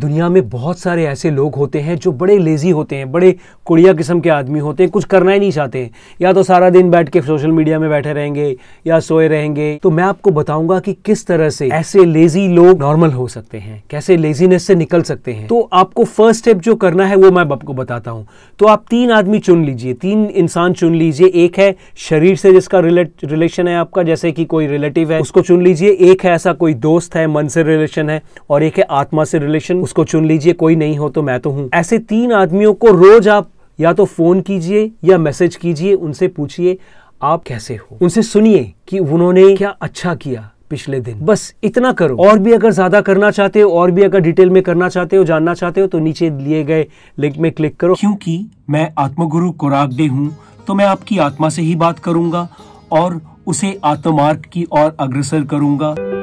दुनिया में बहुत सारे ऐसे लोग होते हैं जो बड़े लेज़ी होते हैं बड़े कुड़िया किस्म के आदमी होते हैं कुछ करना ही नहीं चाहते या तो सारा दिन बैठ के सोशल मीडिया में बैठे रहेंगे या सोए रहेंगे तो मैं आपको बताऊंगा कि किस तरह से ऐसे लेज़ी लोग नॉर्मल हो सकते हैं कैसे लेजीनेस से निकल सकते हैं तो आपको फर्स्ट स्टेप जो करना है वो मैं आपको बताता हूँ तो आप तीन आदमी चुन लीजिए तीन इंसान चुन लीजिए एक है शरीर से जिसका रिलेशन है आपका जैसे कि कोई रिलेटिव है उसको चुन लीजिए एक है ऐसा कोई दोस्त है मन से रिलेशन है और एक है आत्मा से रिलेशन उसको चुन लीजिए कोई नहीं हो तो मैं तो हूँ ऐसे तीन आदमियों को रोज आप या तो फोन कीजिए या मैसेज कीजिए उनसे पूछिए आप कैसे हो उनसे सुनिए कि उन्होंने क्या अच्छा किया पिछले दिन बस इतना करो और भी अगर ज्यादा करना चाहते हो और भी अगर डिटेल में करना चाहते हो जानना चाहते हो तो नीचे दिए गए लिंक में क्लिक करो क्योंकि मैं आत्मगुरु डे हूँ तो मैं आपकी आत्मा से ही बात करूंगा और उसे आत्मार्ग की ओर अग्रसर करूंगा